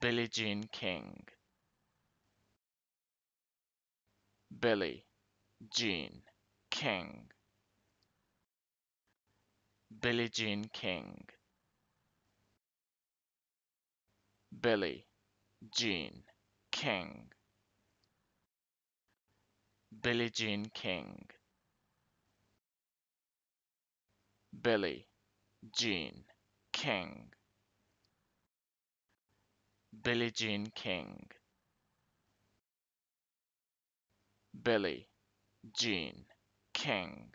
Billie Jean King. Billy Jean King. Billie Jean King. Billy Jean King. Billie Jean King. Jean King. Billie Jean King. Billy Jean King.